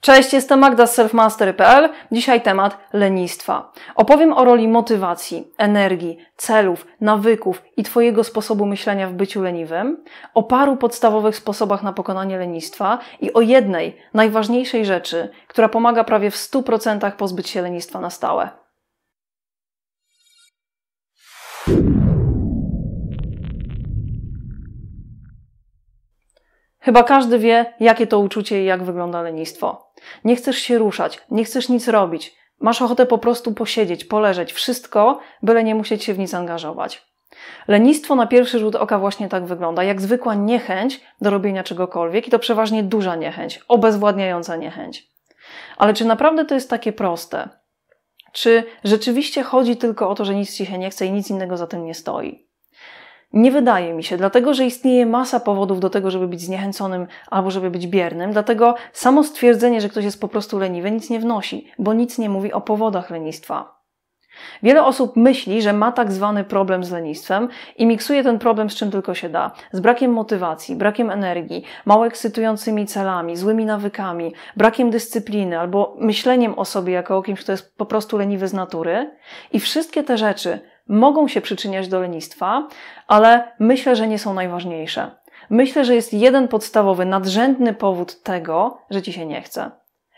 Cześć, jestem Magda z selfmaster.pl. Dzisiaj temat lenistwa. Opowiem o roli motywacji, energii, celów, nawyków i Twojego sposobu myślenia w byciu leniwym, o paru podstawowych sposobach na pokonanie lenistwa i o jednej, najważniejszej rzeczy, która pomaga prawie w 100% pozbyć się lenistwa na stałe. Chyba każdy wie, jakie to uczucie i jak wygląda lenistwo. Nie chcesz się ruszać, nie chcesz nic robić, masz ochotę po prostu posiedzieć, poleżeć, wszystko, byle nie musieć się w nic angażować. Lenistwo na pierwszy rzut oka właśnie tak wygląda, jak zwykła niechęć do robienia czegokolwiek i to przeważnie duża niechęć, obezwładniająca niechęć. Ale czy naprawdę to jest takie proste? Czy rzeczywiście chodzi tylko o to, że nic ci się nie chce i nic innego za tym nie stoi? Nie wydaje mi się, dlatego że istnieje masa powodów do tego, żeby być zniechęconym albo żeby być biernym, dlatego samo stwierdzenie, że ktoś jest po prostu leniwy, nic nie wnosi, bo nic nie mówi o powodach lenistwa. Wiele osób myśli, że ma tak zwany problem z lenistwem i miksuje ten problem z czym tylko się da: z brakiem motywacji, brakiem energii, mało ekscytującymi celami, złymi nawykami, brakiem dyscypliny albo myśleniem o sobie jako o kimś, kto jest po prostu leniwy z natury. I wszystkie te rzeczy mogą się przyczyniać do lenistwa, ale myślę, że nie są najważniejsze. Myślę, że jest jeden podstawowy, nadrzędny powód tego, że ci się nie chce.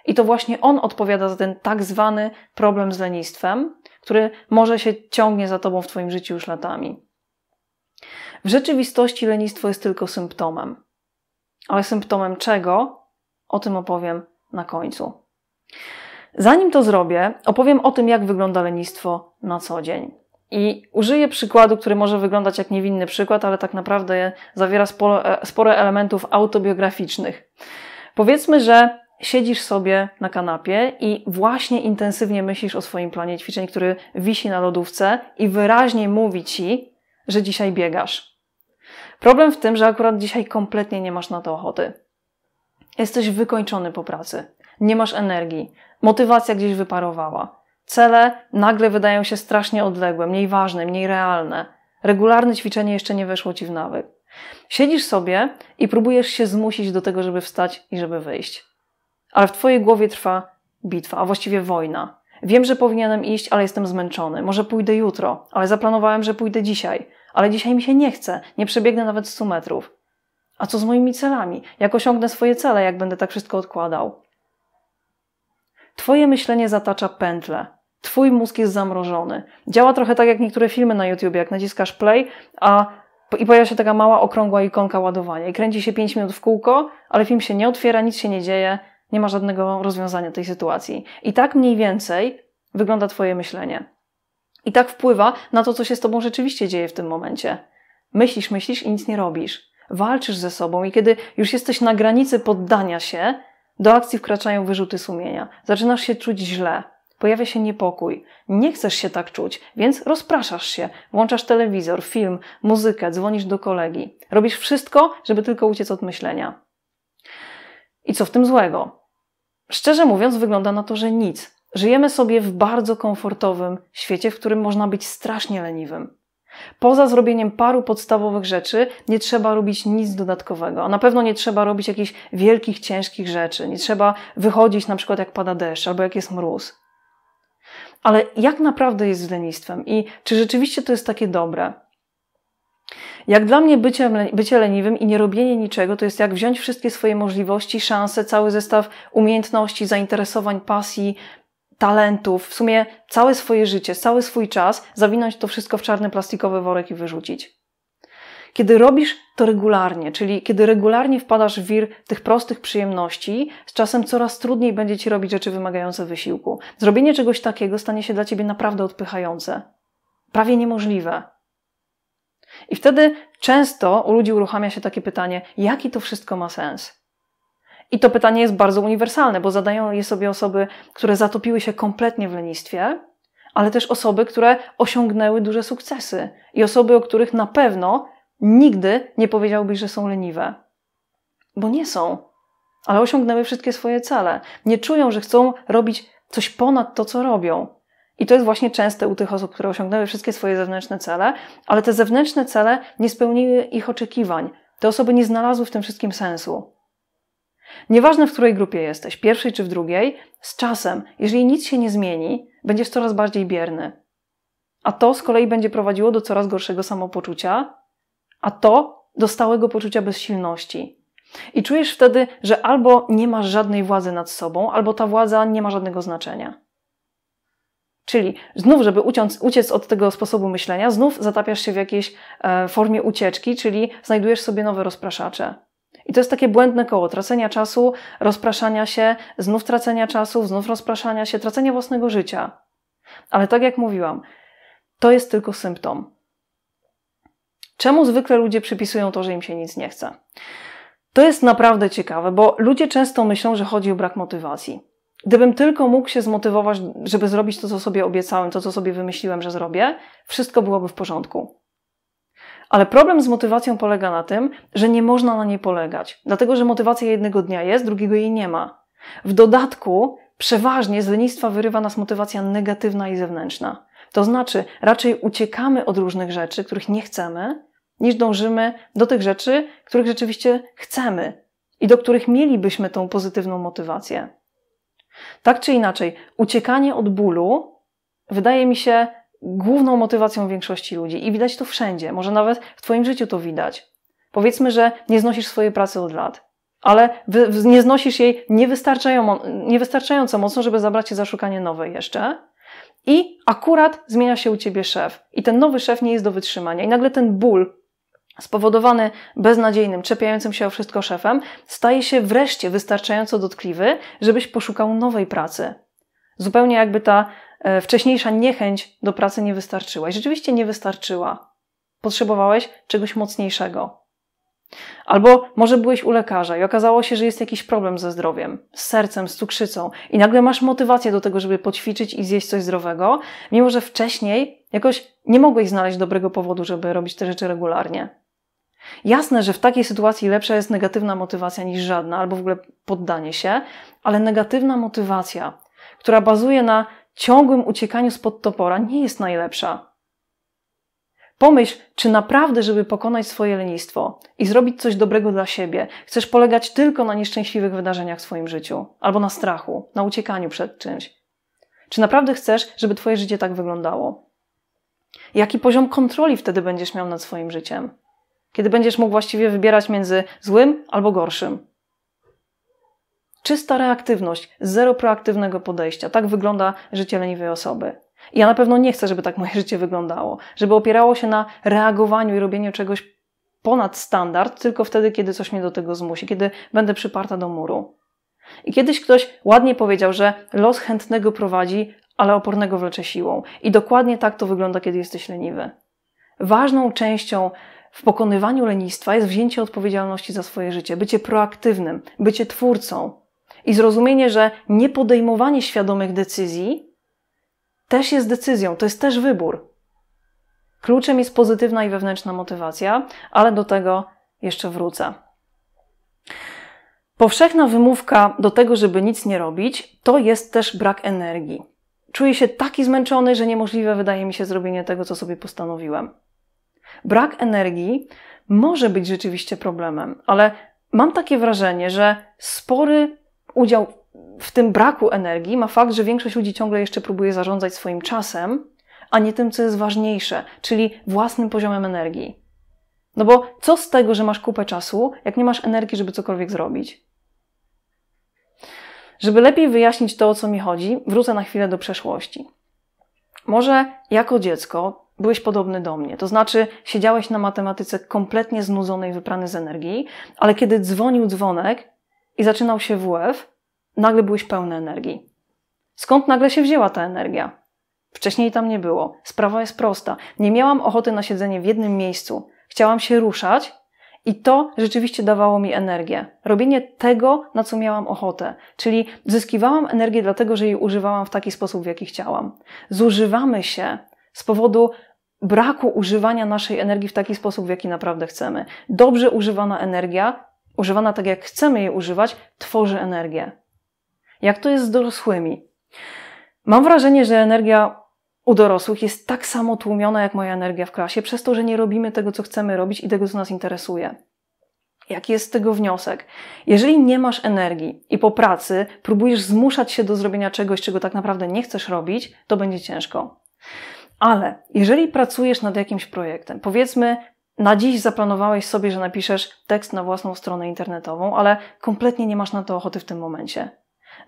I to właśnie on odpowiada za ten tak zwany problem z lenistwem, który może się ciągnie za tobą w twoim życiu już latami. W rzeczywistości lenistwo jest tylko symptomem. Ale symptomem czego? O tym opowiem na końcu. Zanim to zrobię, opowiem o tym, jak wygląda lenistwo na co dzień. I użyję przykładu, który może wyglądać jak niewinny przykład, ale tak naprawdę zawiera sporo, e, sporo elementów autobiograficznych. Powiedzmy, że siedzisz sobie na kanapie i właśnie intensywnie myślisz o swoim planie ćwiczeń, który wisi na lodówce i wyraźnie mówi ci, że dzisiaj biegasz. Problem w tym, że akurat dzisiaj kompletnie nie masz na to ochoty. Jesteś wykończony po pracy, nie masz energii, motywacja gdzieś wyparowała. Cele nagle wydają się strasznie odległe, mniej ważne, mniej realne. Regularne ćwiczenie jeszcze nie weszło ci w nawyk. Siedzisz sobie i próbujesz się zmusić do tego, żeby wstać i żeby wyjść. Ale w twojej głowie trwa bitwa, a właściwie wojna. Wiem, że powinienem iść, ale jestem zmęczony. Może pójdę jutro, ale zaplanowałem, że pójdę dzisiaj. Ale dzisiaj mi się nie chce, nie przebiegnę nawet 100 metrów. A co z moimi celami? Jak osiągnę swoje cele, jak będę tak wszystko odkładał? Twoje myślenie zatacza pętle. Twój mózg jest zamrożony. Działa trochę tak jak niektóre filmy na YouTube, jak naciskasz play, a i pojawia się taka mała, okrągła ikonka ładowania i kręci się 5 minut w kółko, ale film się nie otwiera, nic się nie dzieje, nie ma żadnego rozwiązania tej sytuacji. I tak mniej więcej wygląda Twoje myślenie. I tak wpływa na to, co się z Tobą rzeczywiście dzieje w tym momencie. Myślisz, myślisz i nic nie robisz. Walczysz ze sobą i kiedy już jesteś na granicy poddania się, do akcji wkraczają wyrzuty sumienia. Zaczynasz się czuć źle, pojawia się niepokój. Nie chcesz się tak czuć, więc rozpraszasz się. Włączasz telewizor, film, muzykę, dzwonisz do kolegi. Robisz wszystko, żeby tylko uciec od myślenia. I co w tym złego? Szczerze mówiąc, wygląda na to, że nic. Żyjemy sobie w bardzo komfortowym świecie, w którym można być strasznie leniwym. Poza zrobieniem paru podstawowych rzeczy, nie trzeba robić nic dodatkowego, a na pewno nie trzeba robić jakichś wielkich, ciężkich rzeczy. Nie trzeba wychodzić na przykład jak pada deszcz albo jak jest mróz. Ale jak naprawdę jest z lenistwem i czy rzeczywiście to jest takie dobre? Jak dla mnie bycie, bycie leniwym i nie robienie niczego to jest jak wziąć wszystkie swoje możliwości, szanse, cały zestaw umiejętności, zainteresowań, pasji, talentów, w sumie całe swoje życie, cały swój czas, zawinąć to wszystko w czarny plastikowy worek i wyrzucić. Kiedy robisz to regularnie, czyli kiedy regularnie wpadasz w wir tych prostych przyjemności, z czasem coraz trudniej będzie ci robić rzeczy wymagające wysiłku. Zrobienie czegoś takiego stanie się dla ciebie naprawdę odpychające, prawie niemożliwe. I wtedy często u ludzi uruchamia się takie pytanie: jaki to wszystko ma sens? I to pytanie jest bardzo uniwersalne, bo zadają je sobie osoby, które zatopiły się kompletnie w lenistwie, ale też osoby, które osiągnęły duże sukcesy i osoby, o których na pewno nigdy nie powiedziałbyś, że są leniwe. Bo nie są, ale osiągnęły wszystkie swoje cele. Nie czują, że chcą robić coś ponad to, co robią. I to jest właśnie częste u tych osób, które osiągnęły wszystkie swoje zewnętrzne cele, ale te zewnętrzne cele nie spełniły ich oczekiwań. Te osoby nie znalazły w tym wszystkim sensu. Nieważne, w której grupie jesteś, pierwszej czy w drugiej, z czasem, jeżeli nic się nie zmieni, będziesz coraz bardziej bierny. A to z kolei będzie prowadziło do coraz gorszego samopoczucia, a to do stałego poczucia bezsilności. I czujesz wtedy, że albo nie masz żadnej władzy nad sobą, albo ta władza nie ma żadnego znaczenia. Czyli znów, żeby uciąc, uciec od tego sposobu myślenia, znów zatapiasz się w jakiejś e, formie ucieczki, czyli znajdujesz sobie nowe rozpraszacze. I to jest takie błędne koło tracenia czasu, rozpraszania się, znów tracenia czasu, znów rozpraszania się, tracenia własnego życia. Ale tak jak mówiłam, to jest tylko symptom. Czemu zwykle ludzie przypisują to, że im się nic nie chce? To jest naprawdę ciekawe, bo ludzie często myślą, że chodzi o brak motywacji. Gdybym tylko mógł się zmotywować, żeby zrobić to, co sobie obiecałem, to, co sobie wymyśliłem, że zrobię, wszystko byłoby w porządku. Ale problem z motywacją polega na tym, że nie można na niej polegać, dlatego że motywacja jednego dnia jest, drugiego jej nie ma. W dodatku, przeważnie z lenistwa wyrywa nas motywacja negatywna i zewnętrzna. To znaczy, raczej uciekamy od różnych rzeczy, których nie chcemy, niż dążymy do tych rzeczy, których rzeczywiście chcemy i do których mielibyśmy tą pozytywną motywację. Tak czy inaczej, uciekanie od bólu wydaje mi się główną motywacją większości ludzi. I widać to wszędzie, może nawet w Twoim życiu to widać. Powiedzmy, że nie znosisz swojej pracy od lat, ale nie znosisz jej niewystarczająco mocno, żeby zabrać się za szukanie nowej jeszcze. I akurat zmienia się u ciebie szef, i ten nowy szef nie jest do wytrzymania, i nagle ten ból spowodowany beznadziejnym, czepiającym się o wszystko szefem, staje się wreszcie wystarczająco dotkliwy, żebyś poszukał nowej pracy. Zupełnie jakby ta E, wcześniejsza niechęć do pracy nie wystarczyła. I rzeczywiście nie wystarczyła. Potrzebowałeś czegoś mocniejszego. Albo może byłeś u lekarza i okazało się, że jest jakiś problem ze zdrowiem, z sercem, z cukrzycą, i nagle masz motywację do tego, żeby poćwiczyć i zjeść coś zdrowego, mimo że wcześniej jakoś nie mogłeś znaleźć dobrego powodu, żeby robić te rzeczy regularnie. Jasne, że w takiej sytuacji lepsza jest negatywna motywacja niż żadna, albo w ogóle poddanie się, ale negatywna motywacja, która bazuje na ciągłym uciekaniu spod topora nie jest najlepsza. Pomyśl, czy naprawdę, żeby pokonać swoje lenistwo i zrobić coś dobrego dla siebie, chcesz polegać tylko na nieszczęśliwych wydarzeniach w swoim życiu, albo na strachu, na uciekaniu przed czymś. Czy naprawdę chcesz, żeby Twoje życie tak wyglądało? Jaki poziom kontroli wtedy będziesz miał nad swoim życiem? Kiedy będziesz mógł właściwie wybierać między złym albo gorszym? Czysta reaktywność, zero proaktywnego podejścia. Tak wygląda życie leniwej osoby. ja na pewno nie chcę, żeby tak moje życie wyglądało, żeby opierało się na reagowaniu i robieniu czegoś ponad standard, tylko wtedy, kiedy coś mnie do tego zmusi, kiedy będę przyparta do muru. I kiedyś ktoś ładnie powiedział, że los chętnego prowadzi, ale opornego wlecze siłą. I dokładnie tak to wygląda, kiedy jesteś leniwy. Ważną częścią w pokonywaniu lenistwa jest wzięcie odpowiedzialności za swoje życie, bycie proaktywnym, bycie twórcą, i zrozumienie, że nie podejmowanie świadomych decyzji też jest decyzją, to jest też wybór. Kluczem jest pozytywna i wewnętrzna motywacja, ale do tego jeszcze wrócę. Powszechna wymówka do tego, żeby nic nie robić, to jest też brak energii. Czuję się taki zmęczony, że niemożliwe wydaje mi się zrobienie tego, co sobie postanowiłem. Brak energii może być rzeczywiście problemem, ale mam takie wrażenie, że spory udział w tym braku energii ma fakt, że większość ludzi ciągle jeszcze próbuje zarządzać swoim czasem, a nie tym, co jest ważniejsze, czyli własnym poziomem energii. No bo co z tego, że masz kupę czasu, jak nie masz energii, żeby cokolwiek zrobić? Żeby lepiej wyjaśnić to, o co mi chodzi, wrócę na chwilę do przeszłości. Może jako dziecko byłeś podobny do mnie, to znaczy siedziałeś na matematyce kompletnie znudzony i wyprany z energii, ale kiedy dzwonił dzwonek, i zaczynał się WF, nagle byłeś pełny energii. Skąd nagle się wzięła ta energia? Wcześniej tam nie było. Sprawa jest prosta. Nie miałam ochoty na siedzenie w jednym miejscu. Chciałam się ruszać i to rzeczywiście dawało mi energię. Robienie tego, na co miałam ochotę. Czyli zyskiwałam energię dlatego, że jej używałam w taki sposób, w jaki chciałam. Zużywamy się z powodu braku używania naszej energii w taki sposób, w jaki naprawdę chcemy. Dobrze używana energia używana tak, jak chcemy jej używać, tworzy energię. Jak to jest z dorosłymi? Mam wrażenie, że energia u dorosłych jest tak samo tłumiona jak moja energia w klasie, przez to, że nie robimy tego, co chcemy robić i tego, co nas interesuje. Jaki jest z tego wniosek? Jeżeli nie masz energii i po pracy próbujesz zmuszać się do zrobienia czegoś, czego tak naprawdę nie chcesz robić, to będzie ciężko. Ale jeżeli pracujesz nad jakimś projektem, powiedzmy, na dziś zaplanowałeś sobie, że napiszesz tekst na własną stronę internetową, ale kompletnie nie masz na to ochoty w tym momencie.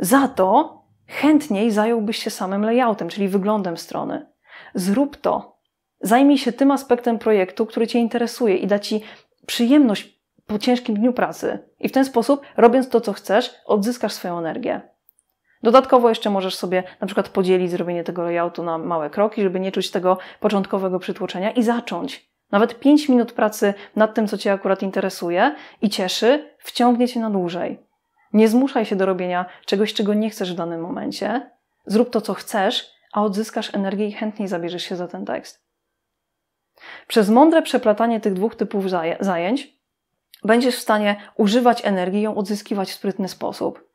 Za to chętniej zająłbyś się samym layoutem, czyli wyglądem strony. Zrób to. Zajmij się tym aspektem projektu, który Cię interesuje i da Ci przyjemność po ciężkim dniu pracy. I w ten sposób, robiąc to, co chcesz, odzyskasz swoją energię. Dodatkowo jeszcze możesz sobie na przykład podzielić zrobienie tego layoutu na małe kroki, żeby nie czuć tego początkowego przytłoczenia i zacząć. Nawet 5 minut pracy nad tym, co Cię akurat interesuje i cieszy, wciągnie Cię na dłużej. Nie zmuszaj się do robienia czegoś, czego nie chcesz w danym momencie. Zrób to, co chcesz, a odzyskasz energię i chętniej zabierzesz się za ten tekst. Przez mądre przeplatanie tych dwóch typów zajęć będziesz w stanie używać energii i ją odzyskiwać w sprytny sposób.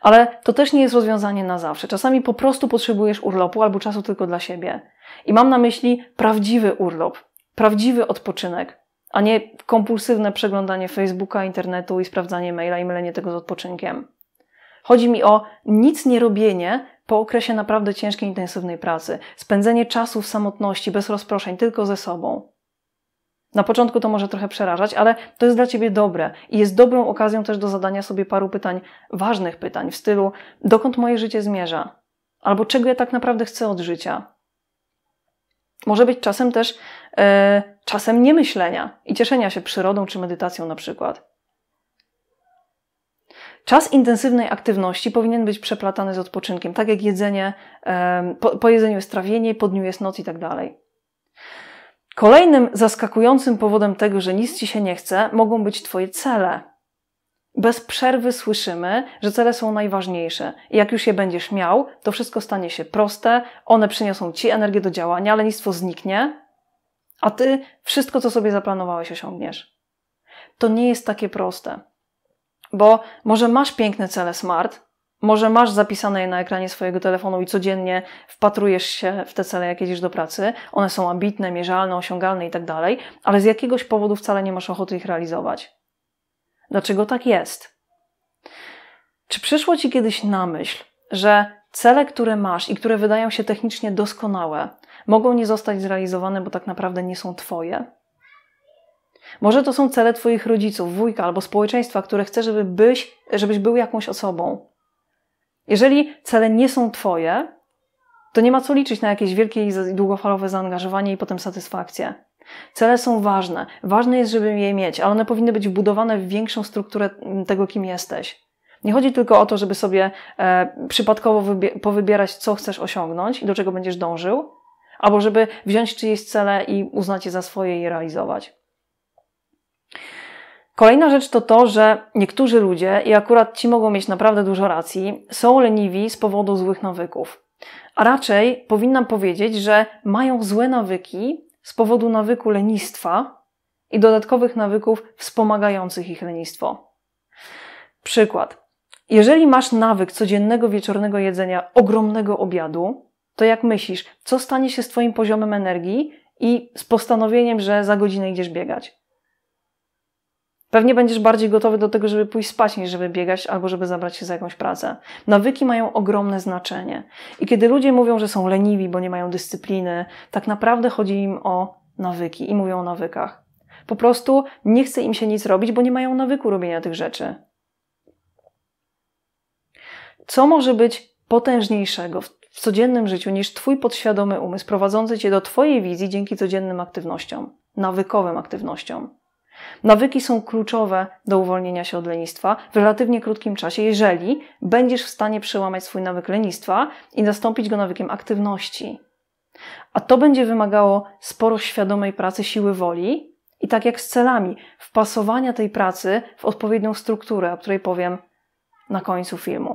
Ale to też nie jest rozwiązanie na zawsze. Czasami po prostu potrzebujesz urlopu albo czasu tylko dla siebie. I mam na myśli prawdziwy urlop, prawdziwy odpoczynek, a nie kompulsywne przeglądanie Facebooka, internetu i sprawdzanie maila i mylenie tego z odpoczynkiem. Chodzi mi o nic nie robienie po okresie naprawdę ciężkiej, intensywnej pracy, spędzenie czasu w samotności, bez rozproszeń, tylko ze sobą. Na początku to może trochę przerażać, ale to jest dla ciebie dobre i jest dobrą okazją też do zadania sobie paru pytań, ważnych pytań w stylu: dokąd moje życie zmierza? Albo czego ja tak naprawdę chcę od życia? Może być czasem też E, czasem niemyślenia i cieszenia się przyrodą czy medytacją na przykład. Czas intensywnej aktywności powinien być przeplatany z odpoczynkiem, tak jak jedzenie, e, po, po jedzeniu jest trawienie, po dniu jest noc i tak dalej. Kolejnym zaskakującym powodem tego, że nic ci się nie chce, mogą być twoje cele. Bez przerwy słyszymy, że cele są najważniejsze. I jak już je będziesz miał, to wszystko stanie się proste, one przyniosą ci energię do działania, lenistwo zniknie, a ty wszystko, co sobie zaplanowałeś, osiągniesz. To nie jest takie proste, bo może masz piękne cele smart, może masz zapisane je na ekranie swojego telefonu i codziennie wpatrujesz się w te cele, jak jedziesz do pracy. One są ambitne, mierzalne, osiągalne i tak dalej, ale z jakiegoś powodu wcale nie masz ochoty ich realizować. Dlaczego tak jest? Czy przyszło ci kiedyś na myśl, że cele, które masz i które wydają się technicznie doskonałe, mogą nie zostać zrealizowane, bo tak naprawdę nie są Twoje. Może to są cele Twoich rodziców, wujka albo społeczeństwa, które chce, żeby byś, żebyś był jakąś osobą. Jeżeli cele nie są Twoje, to nie ma co liczyć na jakieś wielkie i długofalowe zaangażowanie i potem satysfakcję. Cele są ważne. Ważne jest, żeby je mieć, ale one powinny być wbudowane w większą strukturę mm, tego, kim jesteś. Nie chodzi tylko o to, żeby sobie e, przypadkowo powybierać, co chcesz osiągnąć i do czego będziesz dążył, albo żeby wziąć czyjeś cele i uznać je za swoje i je realizować. Kolejna rzecz to to, że niektórzy ludzie, i akurat ci mogą mieć naprawdę dużo racji, są leniwi z powodu złych nawyków. A raczej powinnam powiedzieć, że mają złe nawyki z powodu nawyku lenistwa i dodatkowych nawyków wspomagających ich lenistwo. Przykład. Jeżeli masz nawyk codziennego wieczornego jedzenia ogromnego obiadu, to jak myślisz, co stanie się z Twoim poziomem energii i z postanowieniem, że za godzinę idziesz biegać? Pewnie będziesz bardziej gotowy do tego, żeby pójść spać, niż żeby biegać albo żeby zabrać się za jakąś pracę. Nawyki mają ogromne znaczenie. I kiedy ludzie mówią, że są leniwi, bo nie mają dyscypliny, tak naprawdę chodzi im o nawyki i mówią o nawykach. Po prostu nie chce im się nic robić, bo nie mają nawyku robienia tych rzeczy. Co może być potężniejszego w codziennym życiu niż Twój podświadomy umysł prowadzący Cię do Twojej wizji dzięki codziennym aktywnościom, nawykowym aktywnościom. Nawyki są kluczowe do uwolnienia się od lenistwa w relatywnie krótkim czasie, jeżeli będziesz w stanie przełamać swój nawyk lenistwa i zastąpić go nawykiem aktywności. A to będzie wymagało sporo świadomej pracy siły woli i tak jak z celami, wpasowania tej pracy w odpowiednią strukturę, o której powiem na końcu filmu.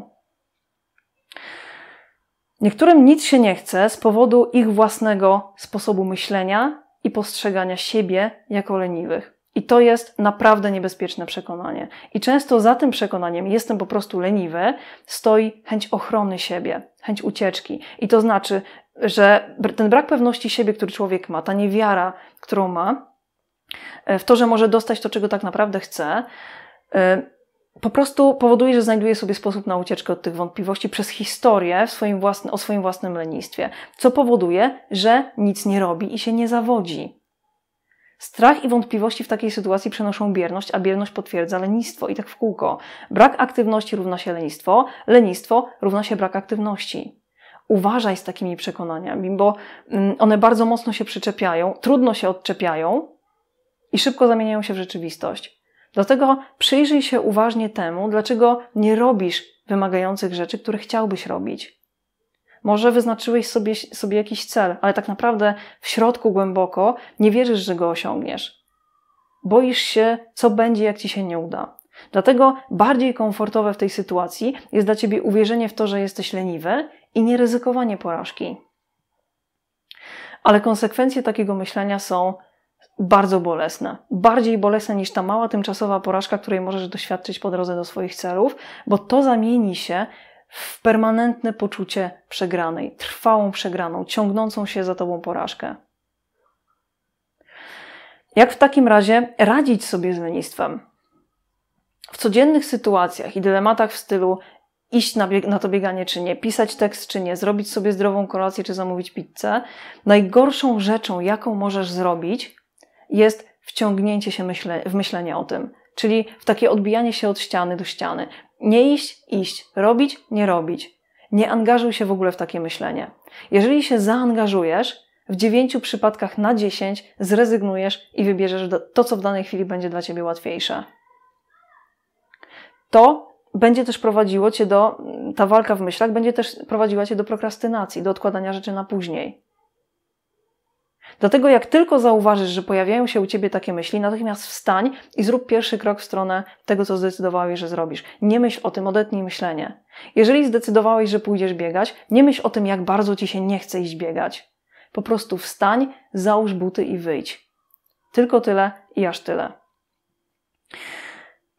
Niektórym nic się nie chce z powodu ich własnego sposobu myślenia i postrzegania siebie jako leniwych. I to jest naprawdę niebezpieczne przekonanie. I często za tym przekonaniem jestem po prostu leniwy, stoi chęć ochrony siebie, chęć ucieczki. I to znaczy, że ten brak pewności siebie, który człowiek ma, ta niewiara, którą ma, e, w to, że może dostać to, czego tak naprawdę chce, e, po prostu powoduje, że znajduje sobie sposób na ucieczkę od tych wątpliwości przez historię w swoim o swoim własnym lenistwie, co powoduje, że nic nie robi i się nie zawodzi. Strach i wątpliwości w takiej sytuacji przenoszą bierność, a bierność potwierdza lenistwo i tak w kółko. Brak aktywności równa się lenistwo, lenistwo równa się brak aktywności. Uważaj z takimi przekonaniami, bo mm, one bardzo mocno się przyczepiają, trudno się odczepiają i szybko zamieniają się w rzeczywistość. Dlatego przyjrzyj się uważnie temu, dlaczego nie robisz wymagających rzeczy, które chciałbyś robić. Może wyznaczyłeś sobie, sobie jakiś cel, ale tak naprawdę w środku głęboko nie wierzysz, że go osiągniesz. Boisz się, co będzie, jak ci się nie uda. Dlatego bardziej komfortowe w tej sytuacji jest dla ciebie uwierzenie w to, że jesteś leniwy i nieryzykowanie porażki. Ale konsekwencje takiego myślenia są bardzo bolesne. Bardziej bolesne niż ta mała tymczasowa porażka, której możesz doświadczyć po drodze do swoich celów, bo to zamieni się w permanentne poczucie przegranej, trwałą przegraną, ciągnącą się za tobą porażkę. Jak w takim razie radzić sobie z lenistwem? W codziennych sytuacjach i dylematach w stylu iść na, na to bieganie czy nie, pisać tekst czy nie, zrobić sobie zdrową kolację czy zamówić pizzę, najgorszą rzeczą, jaką możesz zrobić, jest wciągnięcie się myśle, w myślenie o tym, czyli w takie odbijanie się od ściany do ściany. Nie iść, iść, robić, nie robić. Nie angażuj się w ogóle w takie myślenie. Jeżeli się zaangażujesz, w dziewięciu przypadkach na dziesięć zrezygnujesz i wybierzesz to, co w danej chwili będzie dla ciebie łatwiejsze. To będzie też prowadziło cię do, ta walka w myślach będzie też prowadziła cię do prokrastynacji, do odkładania rzeczy na później. Dlatego jak tylko zauważysz, że pojawiają się u Ciebie takie myśli, natychmiast wstań i zrób pierwszy krok w stronę tego, co zdecydowałeś, że zrobisz. Nie myśl o tym, odetnij myślenie. Jeżeli zdecydowałeś, że pójdziesz biegać, nie myśl o tym, jak bardzo Ci się nie chce iść biegać. Po prostu wstań, załóż buty i wyjdź. Tylko tyle i aż tyle.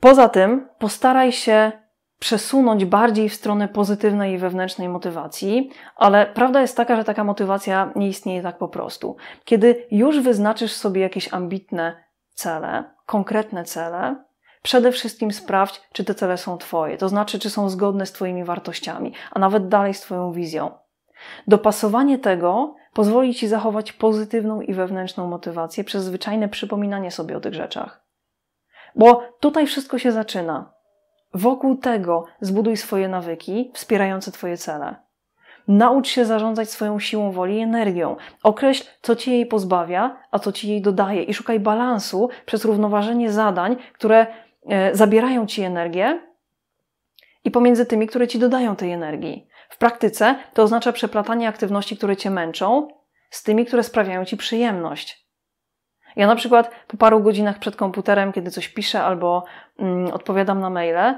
Poza tym postaraj się przesunąć bardziej w stronę pozytywnej i wewnętrznej motywacji, ale prawda jest taka, że taka motywacja nie istnieje tak po prostu. Kiedy już wyznaczysz sobie jakieś ambitne cele, konkretne cele, Przede wszystkim sprawdź, czy te cele są Twoje, to znaczy, czy są zgodne z Twoimi wartościami, a nawet dalej z Twoją wizją. Dopasowanie tego pozwoli Ci zachować pozytywną i wewnętrzną motywację przez zwyczajne przypominanie sobie o tych rzeczach. Bo tutaj wszystko się zaczyna. Wokół tego zbuduj swoje nawyki wspierające Twoje cele. Naucz się zarządzać swoją siłą woli i energią. Określ, co ci jej pozbawia, a co ci jej dodaje, i szukaj balansu przez równoważenie zadań, które e, zabierają ci energię, i pomiędzy tymi, które ci dodają tej energii. W praktyce to oznacza przeplatanie aktywności, które cię męczą, z tymi, które sprawiają ci przyjemność. Ja na przykład po paru godzinach przed komputerem, kiedy coś piszę albo mm, odpowiadam na maile,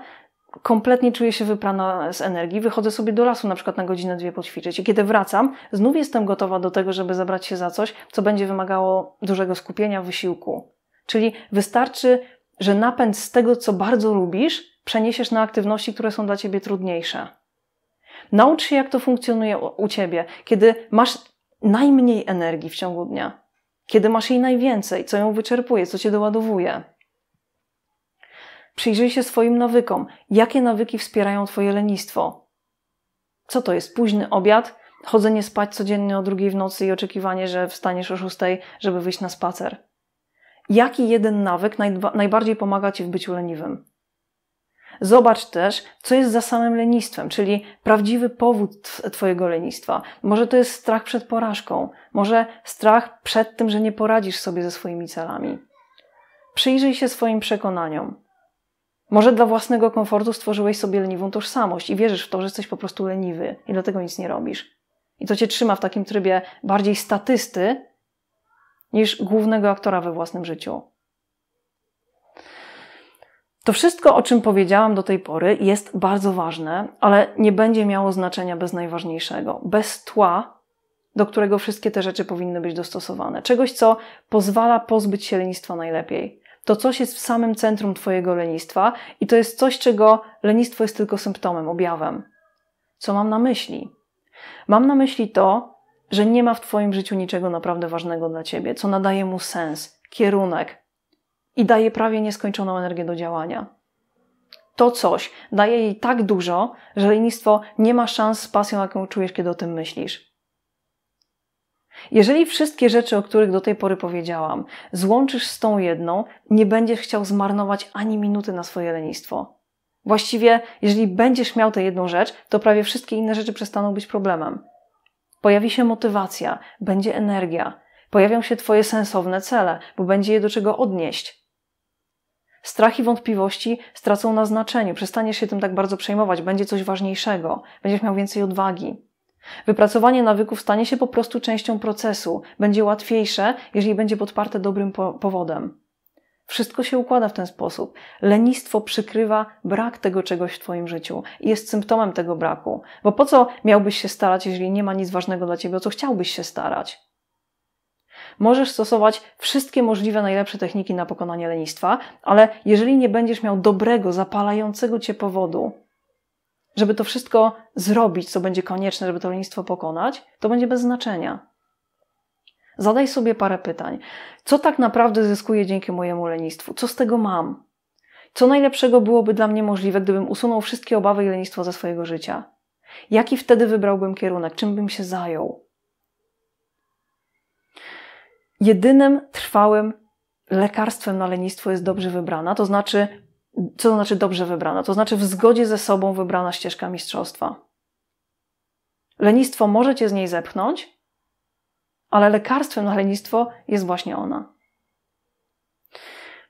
kompletnie czuję się wyprana z energii, wychodzę sobie do lasu na przykład na godzinę, dwie poćwiczyć i kiedy wracam, znów jestem gotowa do tego, żeby zabrać się za coś, co będzie wymagało dużego skupienia, wysiłku. Czyli wystarczy, że napęd z tego, co bardzo lubisz, przeniesiesz na aktywności, które są dla ciebie trudniejsze. Naucz się, jak to funkcjonuje u ciebie, kiedy masz najmniej energii w ciągu dnia. Kiedy masz jej najwięcej, co ją wyczerpuje, co cię doładowuje. Przyjrzyj się swoim nawykom. Jakie nawyki wspierają Twoje lenistwo? Co to jest? Późny obiad, chodzenie spać codziennie o drugiej w nocy i oczekiwanie, że wstaniesz o szóstej, żeby wyjść na spacer. Jaki jeden nawyk najbardziej pomaga Ci w byciu leniwym? Zobacz też, co jest za samym lenistwem, czyli prawdziwy powód Twojego lenistwa. Może to jest strach przed porażką, może strach przed tym, że nie poradzisz sobie ze swoimi celami. Przyjrzyj się swoim przekonaniom. Może dla własnego komfortu stworzyłeś sobie leniwą tożsamość i wierzysz w to, że jesteś po prostu leniwy i dlatego nic nie robisz. I to cię trzyma w takim trybie bardziej statysty niż głównego aktora we własnym życiu. To wszystko, o czym powiedziałam do tej pory, jest bardzo ważne, ale nie będzie miało znaczenia bez najważniejszego, bez tła, do którego wszystkie te rzeczy powinny być dostosowane. Czegoś, co pozwala pozbyć się lenistwa najlepiej. To coś jest w samym centrum Twojego lenistwa i to jest coś, czego lenistwo jest tylko symptomem, objawem. Co mam na myśli? Mam na myśli to, że nie ma w Twoim życiu niczego naprawdę ważnego dla Ciebie, co nadaje mu sens, kierunek, i daje prawie nieskończoną energię do działania. To coś daje jej tak dużo, że lenistwo nie ma szans z pasją, jaką czujesz, kiedy o tym myślisz. Jeżeli wszystkie rzeczy, o których do tej pory powiedziałam, złączysz z tą jedną, nie będziesz chciał zmarnować ani minuty na swoje lenistwo. Właściwie, jeżeli będziesz miał tę jedną rzecz, to prawie wszystkie inne rzeczy przestaną być problemem. Pojawi się motywacja, będzie energia, pojawią się Twoje sensowne cele, bo będzie je do czego odnieść strach i wątpliwości stracą na znaczeniu, przestaniesz się tym tak bardzo przejmować, będzie coś ważniejszego, będziesz miał więcej odwagi. Wypracowanie nawyków stanie się po prostu częścią procesu, będzie łatwiejsze, jeżeli będzie podparte dobrym po powodem. Wszystko się układa w ten sposób. Lenistwo przykrywa brak tego czegoś w Twoim życiu i jest symptomem tego braku. Bo po co miałbyś się starać, jeżeli nie ma nic ważnego dla Ciebie, o co chciałbyś się starać? możesz stosować wszystkie możliwe najlepsze techniki na pokonanie lenistwa, ale jeżeli nie będziesz miał dobrego, zapalającego cię powodu, żeby to wszystko zrobić, co będzie konieczne, żeby to lenistwo pokonać, to będzie bez znaczenia. Zadaj sobie parę pytań. Co tak naprawdę zyskuję dzięki mojemu lenistwu? Co z tego mam? Co najlepszego byłoby dla mnie możliwe, gdybym usunął wszystkie obawy i lenistwo ze swojego życia? Jaki wtedy wybrałbym kierunek? Czym bym się zajął? jedynym trwałym lekarstwem na lenistwo jest dobrze wybrana, to znaczy, co to znaczy dobrze wybrana? To znaczy w zgodzie ze sobą wybrana ścieżka mistrzostwa. Lenistwo możecie z niej zepchnąć, ale lekarstwem na lenistwo jest właśnie ona.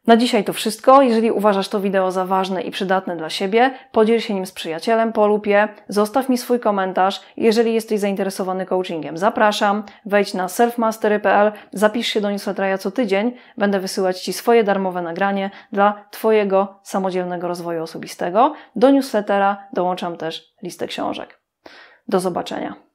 Na dzisiaj to wszystko. Jeżeli uważasz to wideo za ważne i przydatne dla siebie, podziel się nim z przyjacielem, polub je, zostaw mi swój komentarz. Jeżeli jesteś zainteresowany coachingiem, zapraszam. Wejdź na selfmastery.pl, zapisz się do newslettera co tydzień. Będę wysyłać Ci swoje darmowe nagranie dla Twojego samodzielnego rozwoju osobistego. Do newslettera dołączam też listę książek. Do zobaczenia.